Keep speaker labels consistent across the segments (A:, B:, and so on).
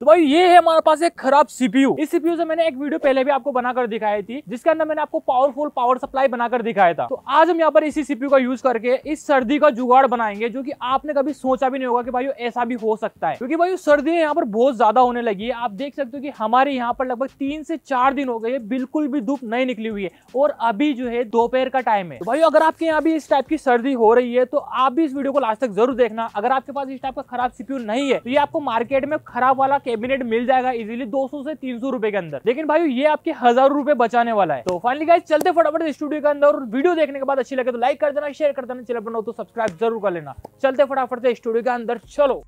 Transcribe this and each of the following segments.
A: तो भाई ये है हमारे पास एक खराब सीपीयू इस सीपीयू से मैंने एक वीडियो पहले भी आपको बनाकर दिखाई थी जिसके अंदर मैंने आपको पावरफुल पावर सप्लाई बनाकर दिखाया था तो आज हम यहाँ पर इसी सीपीयू का यूज करके इस सर्दी का जुगाड़ बनाएंगे जो कि आपने कभी सोचा भी नहीं होगा कि भाई ऐसा भी हो सकता है क्योंकि भाई सर्दी यहाँ पर बहुत ज्यादा होने लगी है आप देख सकते हो कि हमारे यहाँ पर लगभग तीन से चार दिन हो गए बिल्कुल भी धूप नहीं निकली हुई है और अभी जो है दोपहर का टाइम है तो भाई अगर आपके यहाँ भी इस टाइप की सर्दी हो रही है तो आप भी इस वीडियो को लास्ट तक जरूर देखना अगर आपके पास इस टाइप का खराब सीपीयू नहीं है तो ये आपको मार्केट में खराब वाला कैबिनेट मिल जाएगा इजिली दो सौ से तीन सौ रुपए के अंदर लेकिन भाई ये आपके हजारों रुपए बचाने वाला है तो फाइनली गाइस चलते फटाफट स्टूडियो के अंदर और वीडियो देखने के बाद अच्छी लगे तो लाइक कर देना शेयर कर देना चैनल बनाओ तो सब्सक्राइब जरूर कर लेना चलते फटाफट से स्टूडियो के अंदर चलो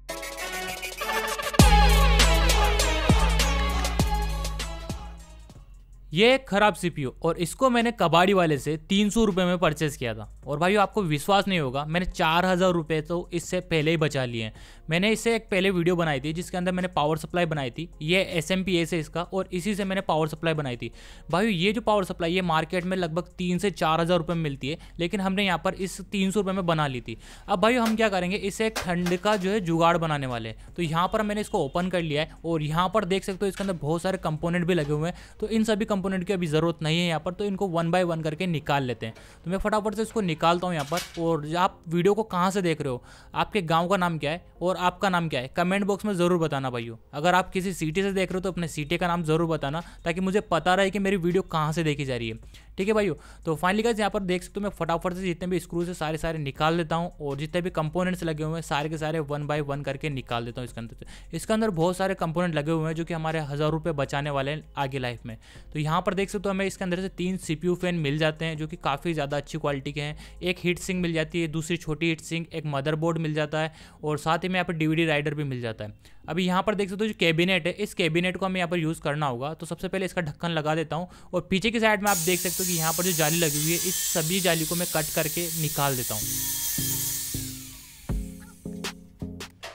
A: ये एक खराब सीपीयू और इसको मैंने कबाड़ी वाले से तीन सौ रुपये में परचेज़ किया था और भाई आपको विश्वास नहीं होगा मैंने चार हज़ार रुपये तो इससे पहले ही बचा लिए हैं मैंने इससे एक पहले वीडियो बनाई थी जिसके अंदर मैंने पावर सप्लाई बनाई थी ये एस एम पी ए से इसका और इसी से मैंने पावर सप्लाई बनाई थी भाई ये जो पावर सप्लाई ये मार्केट में लगभग तीन से चार हज़ार रुपये में मिलती है लेकिन हमने यहाँ पर इस तीन सौ रुपये में बना ली थी अब भाई हम क्या करेंगे इसे एक ठंड का जो है जुगाड़ बनाने वाले हैं तो यहाँ पर मैंने इसको ओपन कर लिया है और यहाँ पर देख सकते हो इसके अंदर बहुत सारे कंपोनेंट भी लगे हुए हैं तो इन सभी कंपोनेंट की अभी ज़रूरत नहीं है यहाँ पर तो इनको वन बाय वन करके निकाल लेते हैं तो मैं फटाफट से इसको निकालता हूँ यहाँ पर और आप वीडियो को कहाँ से देख रहे हो आपके गाँव का नाम क्या है और आपका नाम क्या है कमेंट बॉक्स में ज़रूर बताना भाइयों अगर आप किसी सिटी से देख रहे हो तो अपने सिटी का नाम ज़रूर बताना ताकि मुझे पता रहे कि मेरी वीडियो कहाँ से देखी जा रही है ठीक है भाइयों तो फाइनली गाइस यहाँ पर देख सकते हो मैं फटाफट से जितने भी स्क्रू से सारे सारे निकाल देता हूँ और जितने भी कंपोनेंट्स लगे हुए हैं सारे के सारे वन बाय वन करके निकाल देता हूँ इसके अंदर इसके अंदर बहुत सारे कंपोनेंट लगे हुए हैं जो कि हमारे हज़ार रुपये बचाने वाले हैं आगे लाइफ में तो यहाँ पर देख सकते हो तो हमें इसके अंदर से तीन सीपीयू फैन मिल जाते हैं जो कि काफ़ी ज़्यादा अच्छी क्वालिटी के हैं एक हीट सिंक मिल जाती है दूसरी छोटी हीट सिंक एक मदरबोर्ड मिल जाता है और साथ ही में यहाँ पर डीवीडी राइडर भी मिल जाता है अभी यहाँ पर देख सकते हो जो कैबिनेट है इस कैबिनेट को हमें यहाँ पर यूज़ करना होगा तो सबसे पहले इसका ढक्कन लगा देता हूँ और पीछे की साइड में आप देख सकते हो कि यहाँ पर जो जाली लगी हुई है इस सभी जाली को मैं कट करके निकाल देता हूँ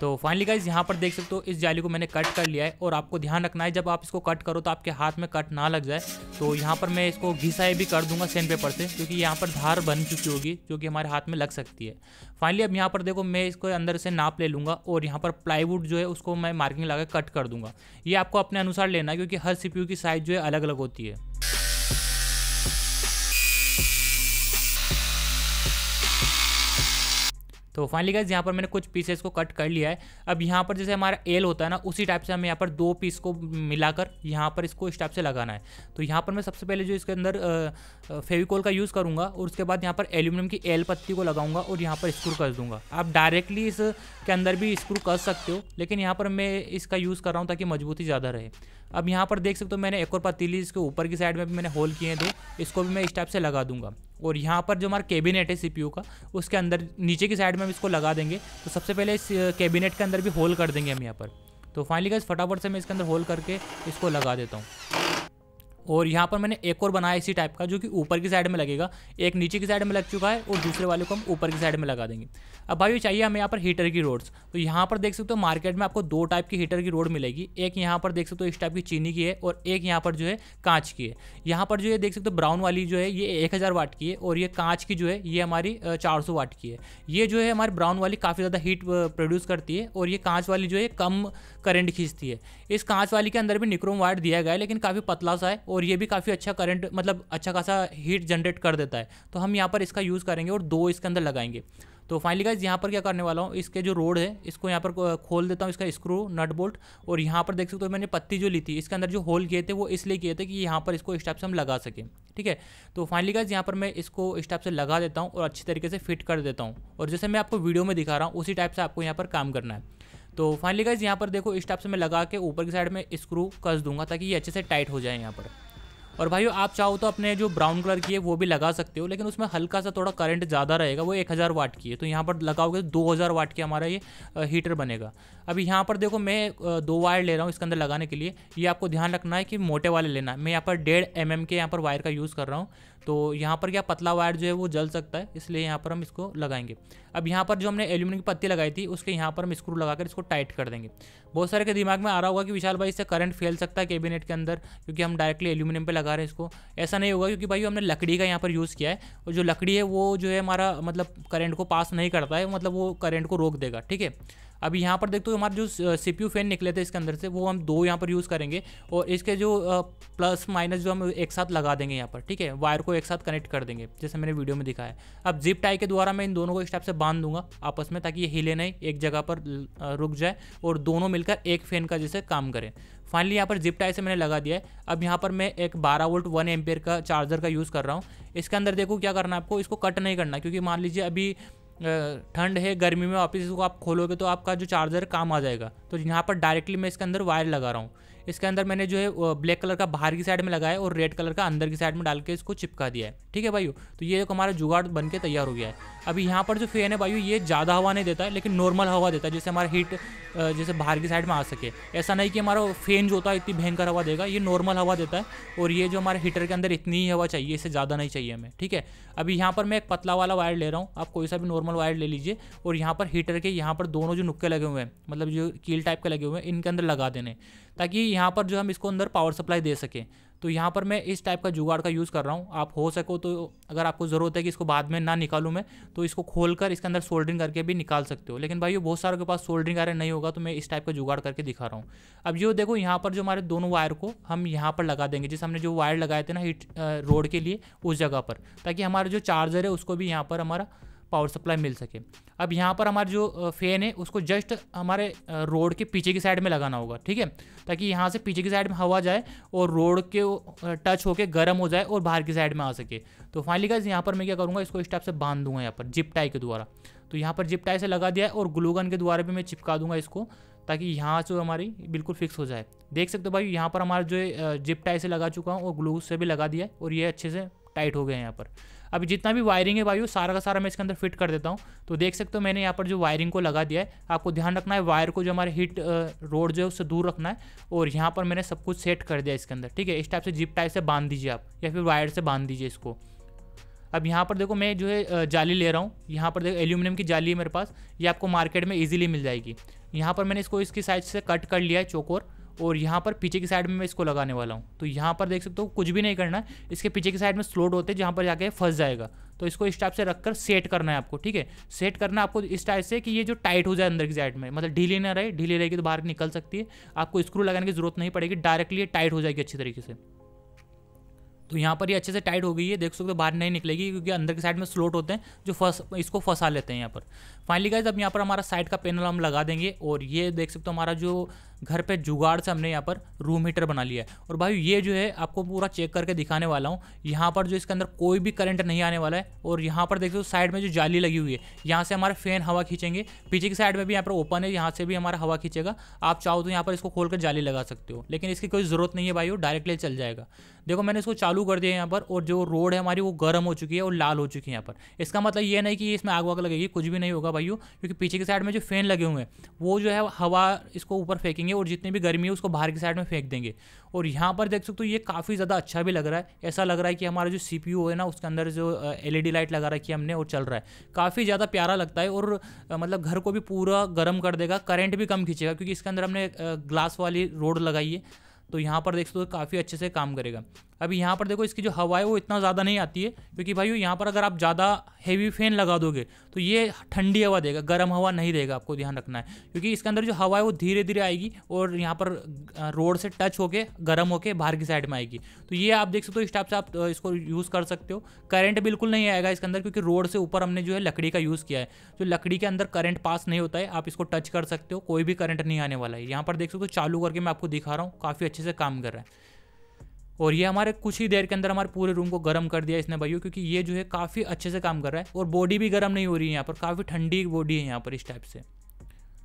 A: तो फाइनली गाइज यहाँ पर देख सकते हो इस जाली को मैंने कट कर लिया है और आपको ध्यान रखना है जब आप इसको कट करो तो आपके हाथ में कट ना लग जाए तो यहाँ पर मैं इसको घिसाई भी कर दूंगा सेंड पेपर से क्योंकि यहाँ पर धार बन चुकी होगी जो कि हमारे हाथ में लग सकती है फाइनली अब यहाँ पर देखो मैं इसको अंदर से नाप ले लूँगा और यहाँ पर प्लाईवुड जो है उसको मैं मार्किंग लगा कट कर दूंगा ये आपको अपने अनुसार लेना है क्योंकि हर सी की साइज़ जो है अलग अलग होती है तो फाइनली गाइज यहाँ पर मैंने कुछ पीसेस को कट कर लिया है अब यहाँ पर जैसे हमारा एल होता है ना उसी टाइप से हमें यहाँ पर दो पीस को मिलाकर यहाँ पर इसको इस टाइप से लगाना है तो यहाँ पर मैं सबसे पहले जो इसके अंदर फेविकोल का यूज़ करूँगा और उसके बाद यहाँ पर एल्यूमिनियम की एल पत्ती को लगाऊंगा और यहाँ पर स्क्रू कस दूंगा आप डायरेक्टली इसके अंदर भी स्क्रू कस सकते हो लेकिन यहाँ पर मैं इसका यूज़ कर रहा हूँ ताकि मजबूती ज़्यादा रहे अब यहाँ पर देख सकते हो मैंने एक और पतीली इसके ऊपर की साइड में भी मैंने होल किए दो इसको भी मैं इस टाइप से लगा दूंगा और यहाँ पर जो हमारा कैबिनेट है सीपीयू का उसके अंदर नीचे की साइड में हम इसको लगा देंगे तो सबसे पहले इस कैबिनेट के अंदर भी होल कर देंगे हम यहाँ पर तो फाइनली का फटाफट से मैं इसके अंदर होल करके इसको लगा देता हूँ और यहाँ पर मैंने एक और बनाया इसी टाइप का जो कि ऊपर की साइड में लगेगा एक नीचे की साइड में लग चुका है और दूसरे वाले को हम ऊपर की साइड में लगा देंगे अब भाई चाहिए हमें यहाँ पर हीटर की रोड्स तो यहाँ पर देख सकते हो मार्केट में आपको दो टाइप की हीटर की रोड मिलेगी एक यहाँ पर देख सकते हो इस टाइप की चीनी की है और एक यहाँ पर जो है कांच की है यहाँ पर जो है देख सकते हो ब्राउन वाली जो है ये एक वाट की है और ये कांच की जो है ये हमारी चार वाट की है ये जो है हमारी ब्राउन वाली काफ़ी ज़्यादा हीट प्रोड्यूस करती है और ये कांच वाली जो है कम करंट खींचती है इस कांच वाली के अंदर भी निक्रोम वायर दिया गया है लेकिन काफ़ी पतला सा है और ये भी काफ़ी अच्छा करंट मतलब अच्छा खासा हीट जनरेट कर देता है तो हम यहाँ पर इसका यूज़ करेंगे और दो इसके अंदर लगाएंगे तो फाइनली गाइज यहाँ पर क्या करने वाला हूँ इसके जो रोड है इसको यहाँ पर खोल देता हूँ इसका स्क्रू नट बोल्ट और यहाँ पर देख सकते हो मैंने पत्ती जो ली थी इसके अंदर जो होल किए थे वो इसलिए किए थे कि यहाँ पर इसको स्टेप से हम लगा सकें ठीक है तो फाइनली गाइज यहाँ पर मैं इसको स्टेप से लगा देता हूँ और अच्छी तरीके से फिट कर देता हूँ और जैसे मैं आपको वीडियो में दिखा रहा हूँ उसी टाइप से आपको यहाँ पर काम करना है तो फाइनली गाइज यहाँ पर देखो इस टाइप से मैं लगा के ऊपर की साइड में स्क्रू कस दूंगा ताकि ये अच्छे से टाइट हो जाए यहाँ पर और भाइयों आप चाहो तो अपने जो ब्राउन कलर की है वो भी लगा सकते हो लेकिन उसमें हल्का सा थोड़ा करंट ज़्यादा रहेगा वो 1000 वाट की है तो यहाँ पर लगाओगे तो 2000 वाट की हमारा ये हीटर बनेगा अब यहाँ पर देखो मैं दो वायर ले रहा हूँ इसके अंदर लगाने के लिए ये आपको ध्यान रखना है कि मोटे वाले लेना है मैं यहाँ पर डेढ़ एम mm के यहाँ पर वायर का यूज़ कर रहा हूँ तो यहाँ पर क्या पतला वायर जो है वो जल सकता है इसलिए यहाँ पर हम इसको लगाएंगे अब यहाँ पर जो हमने एल्यूमिनियम की पत्ती लगाई थी उसके यहाँ पर हम स्क्रू लगाकर इसको टाइट कर देंगे बहुत सारे के दिमाग में आ रहा होगा कि विशाल भाई इससे करंट फैल सकता है कैबिनेट के अंदर क्योंकि हम डायरेक्टली एल्यूमिनियम पर लगा रहे हैं इसको ऐसा नहीं होगा क्योंकि भाई हमने लकड़ी का यहाँ पर यूज़ किया है और जो लकड़ी है वो जो है हमारा मतलब करंट को पास नहीं करता है मतलब वो करंट को रोक देगा ठीक है अब यहाँ पर देखते हो हमारे जो सीपी फैन निकले थे इसके अंदर से वो हम दो यहाँ पर यूज़ करेंगे और इसके जो प्लस माइनस जो हम एक साथ लगा देंगे यहाँ पर ठीक है वायर को एक साथ कनेक्ट कर देंगे जैसे मैंने वीडियो में दिखाया अब जिप टाई के द्वारा मैं इन दोनों को इस टाइप से बांध दूंगा आपस में ताकि ये हिले नहीं एक जगह पर रुक जाए और दोनों मिलकर एक फैन का जैसे काम करें फाइनली यहाँ पर जिप टाई से मैंने लगा दिया है अब यहाँ पर मैं एक 12 वोल्ट 1 एम्पेयर का चार्जर का यूज़ कर रहा हूँ इसके अंदर देखो क्या करना है आपको इसको कट नहीं करना क्योंकि मान लीजिए अभी ठंड है गर्मी में वापस इसको आप खोलोगे तो आपका जो चार्जर काम आ जाएगा तो यहाँ पर डायरेक्टली मैं इसके अंदर वायर लगा रहा हूँ इसके अंदर मैंने जो है ब्लैक कलर का बाहर की साइड में लगाया और रेड कलर का अंदर की साइड में डाल के इसको चिपका दिया है ठीक है भाई तो ये हमारा जुगाड़ बन के तैयार हो गया है अभी यहाँ पर जो फैन है भाई ये ज़्यादा हवा नहीं देता है लेकिन नॉर्मल हवा देता है जैसे हमारा हीट जैसे बाहर की साइड में आ सके ऐसा नहीं कि हमारा फैन जो होता है इतनी भयंकर हवा देगा ये नॉर्मल हवा देता है और ये जो हमारे हीटर के अंदर इतनी ही हवा चाहिए इससे ज़्यादा नहीं चाहिए हमें ठीक है अभी यहाँ पर मैं एक पतला वाला वायर ले रहा हूँ आप कोई सा भी नॉर्मल वायर ले लीजिए और यहाँ पर हीटर के यहाँ पर दोनों जो नुक्के लगे हुए हैं मतलब जो कील टाइप के लगे हुए हैं इनके अंदर लगा देने ताकि यहाँ पर जो हम इसको अंदर पावर सप्लाई दे सकें तो यहाँ पर मैं इस टाइप का जुगाड़ का यूज़ कर रहा हूँ आप हो सको तो अगर आपको ज़रूरत है कि इसको बाद में ना निकालूँ मैं तो इसको खोल कर इसके अंदर सोल्डरिंग करके भी निकाल सकते हो लेकिन भाई बहुत सारों के पास सोल्डरिंग आयरन नहीं होगा तो मैं इस टाइप का जुगाड़ करके दिखा रहा हूँ अब ये देखो यहाँ पर जो हमारे दोनों वायर को हम यहाँ पर लगा देंगे जिस हमने जो वायर लगाए थे ना हीट रोड के लिए उस जगह पर ताकि हमारा जो चार्जर है उसको भी यहाँ पर हमारा पावर सप्लाई मिल सके अब यहाँ पर हमारा जो फ़ैन है उसको जस्ट हमारे रोड के पीछे की साइड में लगाना होगा ठीक है ताकि यहाँ से पीछे की साइड में हवा जाए और रोड के टच होकर गर्म हो जाए और बाहर की साइड में आ सके तो फाइनली गाइज यहाँ पर मैं क्या करूँगा इसको इस टाइप से बांध दूंगा यहाँ पर जिप टाई के द्वारा तो यहाँ पर जिप टाई से लगा दिया है और ग्लूगन के द्वारा भी मैं चिपका दूंगा इसको ताकि यहाँ से हमारी बिल्कुल फिक्स हो जाए देख सकते हो भाई यहाँ पर हमारा जो जिप टाई से लगा चुका हूँ और ग्लू से भी लगा दिया है और ये अच्छे से टाइट हो गया यहाँ पर अब जितना भी वायरिंग है भाई सारा का सारा मैं इसके अंदर फिट कर देता हूँ तो देख सकते हो मैंने यहाँ पर जो वायरिंग को लगा दिया है आपको ध्यान रखना है वायर को जो हमारे हीट रोड जो है उससे दूर रखना है और यहाँ पर मैंने सब कुछ सेट कर दिया इसके अंदर ठीक है इस टाइप से जिप टाइप से बांध दीजिए आप या फिर वायर से बांध दीजिए इसको अब यहाँ पर देखो मैं जो है जाली ले रहा हूँ यहाँ पर देखो एल्यूमिनियम की जाली है मेरे पास ये आपको मार्केट में ईजिली मिल जाएगी यहाँ पर मैंने इसको इसकी साइज से कट कर लिया है चोकोर और यहाँ पर पीछे की साइड में मैं इसको लगाने वाला हूँ तो यहाँ पर देख सकते हो कुछ भी नहीं करना है इसके पीछे की साइड में स्लोड होते हैं जहाँ पर जाके फंस जाएगा तो इसको इस टाइप से रखकर सेट करना है आपको ठीक है सेट करना है आपको इस टाइप से कि ये जो टाइट हो जाए अंदर की साइड में मतलब ढीली ना रहे ढीली रहेगी तो बाहर निकल सकती है आपको स्क्रू लगाने की जरूरत नहीं पड़ेगी डायरेक्टली ये टाइट हो जाएगी अच्छी तरीके से तो यहाँ पर ये अच्छे से टाइट हो गई है देख सकते हो बाहर नहीं निकलेगी क्योंकि अंदर की साइड में स्लोट होते हैं जो फस इसको फंसा लेते हैं यहाँ पर फाइनली गाइज अब यहाँ पर हमारा साइड का पैनल हम लगा देंगे और ये देख सकते हो हमारा जो घर पे जुगाड़ से हमने यहाँ पर रूम हीटर बना लिया है और भाई ये जो है आपको पूरा चेक करके दिखाने वाला हूँ यहाँ पर जो इसके अंदर कोई भी करंट नहीं आने वाला है और यहाँ पर देखते हो साइड में जो जाली लगी हुई है यहाँ से हमारे फैन हवा खींचेंगे पीछे की साइड में भी यहाँ पर ओपन है यहाँ से भी हमारा हवा खींचेगा आप चाहो तो यहाँ पर इसको खोल जाली लगा सकते हो लेकिन इसकी कोई ज़रूरत नहीं है भाई वो डायरेक्टली चल जाएगा देखो मैंने इसको चालू कर दिया यहाँ पर और जो रोड है हमारी वो गर्म हो चुकी है और लाल हो चुकी है यहाँ पर इसका मतलब ये नहीं कि इसमें आग वाग लगेगी कुछ भी नहीं होगा भाई क्योंकि पीछे की साइड में जो फैन लगे हुए हैं वो जो है हवा इसको ऊपर फेंकेंगे पानी और जितनी भी गर्मी है उसको बाहर की साइड में फेंक देंगे और यहाँ पर देख सकते हो ये काफ़ी ज़्यादा अच्छा भी लग रहा है ऐसा लग रहा है कि हमारा जो सी है ना उसके अंदर जो एल लाइट e लगा रखी है हमने और चल रहा है काफ़ी ज़्यादा प्यारा लगता है और मतलब घर को भी पूरा गर्म कर देगा करेंट भी कम खींचेगा क्योंकि इसके अंदर हमने ग्लास वाली रोड लगाई है तो यहाँ पर देख सकते हो काफ़ी अच्छे से काम करेगा अभी यहाँ पर देखो इसकी जो हवा है वो इतना ज़्यादा नहीं आती है क्योंकि भाई यहाँ पर अगर आप ज़्यादा हैवी फैन लगा दोगे तो ये ठंडी हवा देगा गर्म हवा नहीं देगा आपको ध्यान रखना है क्योंकि इसके अंदर जो हवा है वो धीरे धीरे आएगी और यहाँ पर रोड से टच होके गर्म होके बाहर की साइड में आएगी तो ये आप देख सकते हो इस टाइप से आप इसको यूज़ कर सकते हो करंट बिल्कुल नहीं आएगा इसके अंदर क्योंकि रोड से ऊपर हमने जो है लकड़ी का यूज़ किया है जो लकड़ी के अंदर करंट पास नहीं होता है आप इसको टच कर सकते हो कोई भी करंट नहीं आने वाला है यहाँ पर देख सकते हो चालू करके मैं आपको दिखा रहा हूँ काफ़ी अच्छे से काम कर रहा है और ये हमारे कुछ ही देर के अंदर हमारे पूरे रूम को गर्म कर दिया इसने भाइयों क्योंकि ये जो है काफ़ी अच्छे से काम कर रहा है और बॉडी भी गर्म नहीं हो रही है यहाँ पर काफ़ी ठंडी बॉडी है यहाँ पर इस टाइप से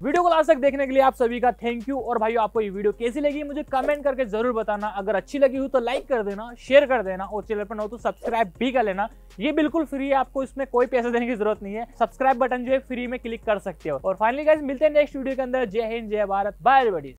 A: वीडियो को लास्ट तक देखने के लिए आप सभी का थैंक यू और भाई आपको ये वीडियो कैसी लगी मुझे कमेंट करके जरूर बताना अगर अच्छी लगी हो तो लाइक कर देना शेयर कर देना और चैनल पर न हो तो सब्सक्राइब भी कर लेना ये बिल्कुल फ्री है आपको इसमें कोई पैसा देने की जरूरत नहीं है सब्सक्राइब बटन जो है फ्री में क्लिक कर सकते हो और फाइनली गाइज मिलते हैं नेक्स्ट वीडियो के अंदर जय हिंद जय भारत बाय बड़ी